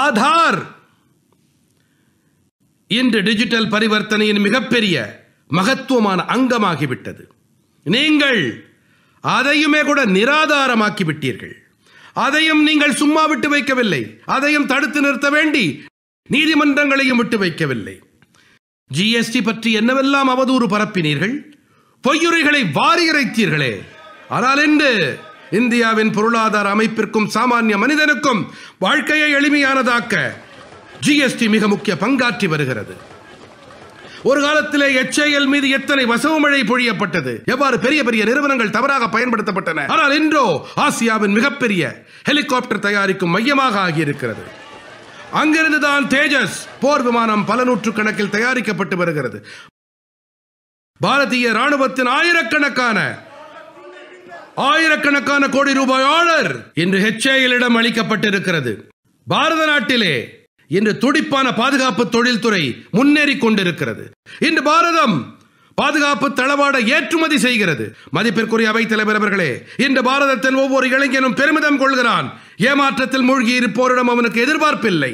ஆதார் இன்று டிஜிட்டல் பரிவர்த்தனையின் மிகப்பெரிய மகத்துவமான அங்கமாகிவிட்டது நீங்கள் அதையுமே கூட நிராதாரமாக்கிவிட்டீர்கள் அதையும் நீங்கள் சும்மா விட்டு வைக்கவில்லை அதையும் தடுத்து நிறுத்த வேண்டி நீதிமன்றங்களையும் விட்டு வைக்கவில்லை ஜிஎஸ்டி பற்றி என்னவெல்லாம் அவதூறு பரப்பினீர்கள் பொய்யுரைகளை வாரி இறைத்தீர்களே ஆனால் என்று இந்தியாவின் பொருளாதார அமைப்பிற்கும் சாமானிய மனிதனுக்கும் வாழ்க்கையை எளிமையானதாக்க ஜிஎஸ்டி மிக முக்கிய பங்காற்றி வருகிறது ஒரு காலத்திலே எச்ஐஎல் மீது எத்தனை வசவு மழை பொழியப்பட்டது எவ்வாறு பெரிய பெரிய நிறுவனங்கள் தவறாக பயன்படுத்தப்பட்டன ஆனால் இன்றோ ஆசியாவின் மிகப்பெரிய ஹெலிகாப்டர் தயாரிக்கும் மையமாக ஆகியிருக்கிறது அங்கிருந்துதான் தேஜஸ் போர் விமானம் பல நூற்று கணக்கில் தயாரிக்கப்பட்டு வருகிறது பாரதிய ராணுவத்தின் ஆயிரக்கணக்கான ஆயிரக்கணக்கான கோடி ரூபாய் ஆர்டர் இன்று ஹெச்ஏஎல்லிடம் அளிக்கப்பட்டிருக்கிறது பாரத நாட்டிலே இன்று துடிப்பான பாதுகாப்பு தொழில்துறை முன்னேறி கொண்டிருக்கிறது இன்று பாரதம் பாதுகாப்பு தளவாட ஏற்றுமதி செய்கிறது மதிப்பிற்குரிய அவை தலைவர் அவர்களே இன்று பாரதத்தின் ஒவ்வொரு இளைஞனும் பெருமிதம் கொள்கிறான் ஏமாற்றத்தில் மூழ்கி இருப்போரிடம் அவனுக்கு எதிர்பார்ப்பில்லை